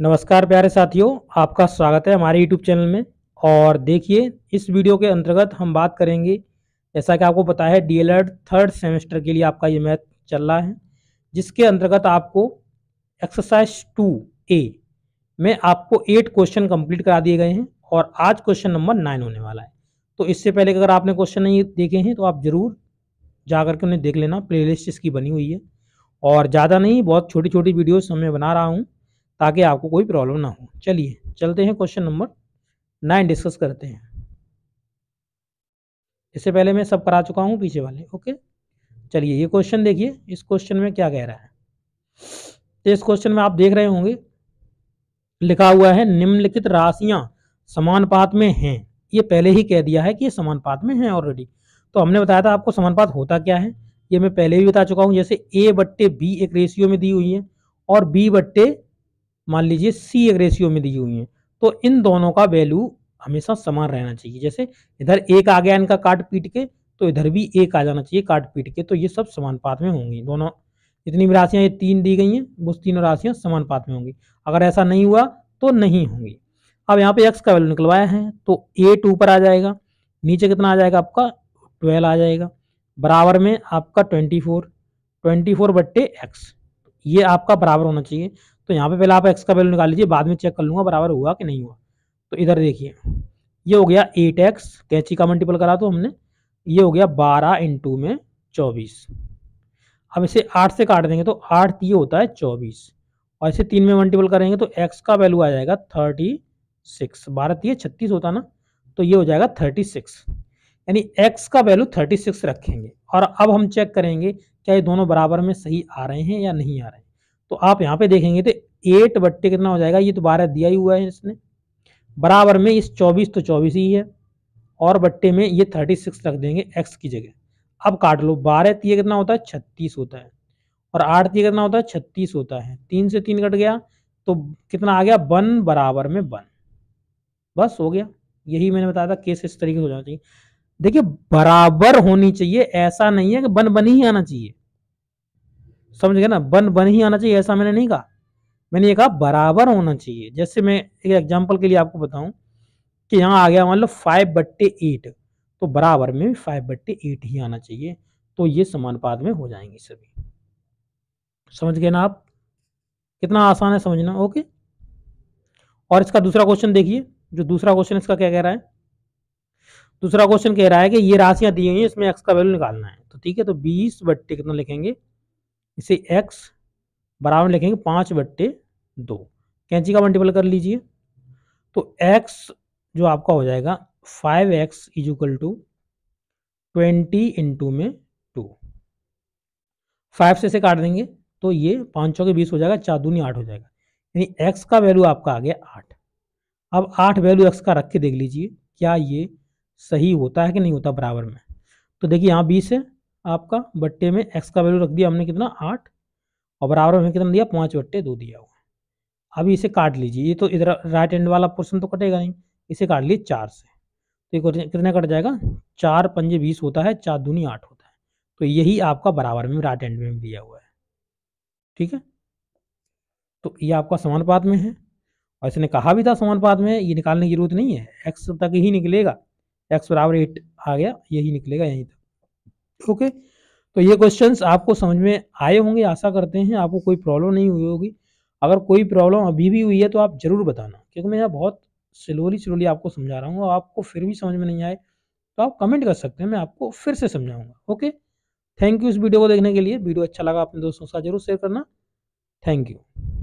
नमस्कार प्यारे साथियों आपका स्वागत है हमारे यूट्यूब चैनल में और देखिए इस वीडियो के अंतर्गत हम बात करेंगे जैसा कि आपको पता है डी थर्ड सेमेस्टर के लिए आपका ये मैथ चल रहा है जिसके अंतर्गत आपको एक्सरसाइज टू ए में आपको एट क्वेश्चन कंप्लीट करा दिए गए हैं और आज क्वेश्चन नंबर नाइन होने वाला है तो इससे पहले अगर आपने क्वेश्चन नहीं देखे हैं तो आप ज़रूर जा करके उन्हें देख लेना प्ले इसकी बनी हुई है और ज़्यादा नहीं बहुत छोटी छोटी वीडियोज हमें बना रहा हूँ ताकि आपको कोई प्रॉब्लम ना हो चलिए चलते हैं क्वेश्चन नंबर नाइन डिस्कस करते हैं इससे पहले मैं सब करा चुका हूँ पीछे वाले ओके चलिए ये क्वेश्चन देखिए इस क्वेश्चन में क्या कह रहा है तो इस क्वेश्चन में आप देख रहे होंगे लिखा हुआ है निम्नलिखित राशियां पात में हैं ये पहले ही कह दिया है कि ये पात में हैं ऑलरेडी तो हमने बताया था आपको पात होता क्या है ये मैं पहले भी बता चुका हूँ जैसे ए बट्टे बी एक रेशियो में दी हुई है और बी बट्टे मान लीजिए सी एक रेशियो में दी हुई है तो इन दोनों का वैल्यू हमेशा समान रहना चाहिए जैसे इधर एक आ गया इनका काट पीट के तो इधर भी एक आ जाना चाहिए काट पीट के तो ये सब समान पात में होंगी दोनों जितनी भी राशियाँ ये तीन दी गई हैं वो तीनों राशियाँ समान पात में होंगी अगर ऐसा नहीं हुआ तो नहीं होंगी अब यहाँ पे एक्स का वैल्यू निकलवाया है तो एट ऊपर आ जाएगा नीचे कितना आ जाएगा आपका ट्वेल्व आ जाएगा बराबर में आपका ट्वेंटी फोर ट्वेंटी फोर बट्टे एक्स ये आपका बराबर होना चाहिए तो यहाँ पे पहले आप एक्स का वैल्यू निकाल लीजिए बाद में चेक कर लूँगा बराबर हुआ कि नहीं हुआ तो इधर देखिए ये हो गया एट एक्स कैची का मल्टीपल करा तो हमने ये हो गया बारह इंटू में चौबीस अब इसे आठ से काट देंगे तो आठ ये होता है चौबीस और इसे तीन में मल्टीपल करेंगे तो एक्स का वैल्यू आ जाएगा थर्टी सिक्स बारह तीय छत्तीस होता ना तो ये हो जाएगा थर्टी सिक्स यानी एक्स का वैल्यू थर्टी सिक्स रखेंगे और अब हम चेक करेंगे क्या ये दोनों बराबर में सही आ रहे हैं या नहीं आ रहे हैं तो आप यहाँ पे देखेंगे तो एट बट्टे कितना हो जाएगा ये तो बारह दिया ही हुआ है इसने बराबर में इस चौबीस तो चौबीस ही है और बट्टे में ये थर्टी सिक्स रख देंगे एक्स की जगह अब काट लो बारह तीय कितना होता है छत्तीस होता है और आठ तीय कितना होता है छत्तीस होता है तीन से तीन कट गया तो कितना आ गया वन बराबर में वन बस हो गया यही मैंने बताया था केस इस तरीके से हो जाना चाहिए देखिए बराबर होनी चाहिए ऐसा नहीं है कि वन बन ही आना चाहिए समझ गए ना बन बन ही आना चाहिए ऐसा मैंने नहीं कहा मैंने ये कहा बराबर होना चाहिए जैसे मैं एक एग्जाम्पल के लिए आपको बताऊं कि यहाँ आ गया मान लो फाइव बट्टे एट तो बराबर में फाइव बट्टे एट ही आना चाहिए तो ये समानुपात में हो जाएंगे सभी समझ गए ना आप कितना आसान है समझना ओके और इसका दूसरा क्वेश्चन देखिए जो दूसरा क्वेश्चन इसका क्या कह रहा है दूसरा क्वेश्चन कह रहा है कि ये राशियां दी हुई हैं इसमें एक्स का वैल्यू निकालना है तो ठीक है तो बीस बट्टे कितना लिखेंगे इसे एक्स बराबर लिखेंगे पाँच बट्टे दो कैंची का मल्टीपल कर लीजिए तो एक्स जो आपका हो जाएगा five X is equal to twenty into में टू फाइव से इसे काट देंगे तो ये पाँच सौ के बीस हो जाएगा चार दूनी आठ हो जाएगा यानी एक्स का वैल्यू आपका आ गया आठ अब आठ वैल्यू एक्स का रख के देख लीजिए क्या ये सही होता है कि नहीं होता बराबर में तो देखिए यहाँ बीस है आपका बट्टे में एक्स का वैल्यू रख दिया हमने कितना आठ और बराबर हमने कितना दिया पाँच बट्टे दो दिया हुआ अभी इसे काट लीजिए ये तो इधर राइट एंड वाला पोर्सन तो कटेगा नहीं इसे काट लीजिए चार से तो ये कितना कट जाएगा चार पंजे बीस होता है चार दूनी आठ होता है तो यही आपका बराबर में राइट एंड में दिया हुआ है ठीक है तो ये आपका समानुपात में है और इसने कहा भी था समानुपात में ये निकालने की जरूरत नहीं है एक्स तक ही निकलेगा एक्स बराबर एट आ गया यही निकलेगा यहीं तक ओके तो ये क्वेश्चंस आपको समझ में आए होंगे आशा करते हैं आपको कोई प्रॉब्लम नहीं हुई होगी अगर कोई प्रॉब्लम अभी भी हुई है तो आप ज़रूर बताना क्योंकि मैं यहाँ बहुत स्लोली स्लोली आपको समझा रहा हूँ आपको फिर भी समझ में नहीं आए तो आप कमेंट कर सकते हैं मैं आपको फिर से समझाऊंगा ओके थैंक यू इस वीडियो को देखने के लिए वीडियो अच्छा लगा अपने दोस्तों के साथ जरूर शेयर करना थैंक यू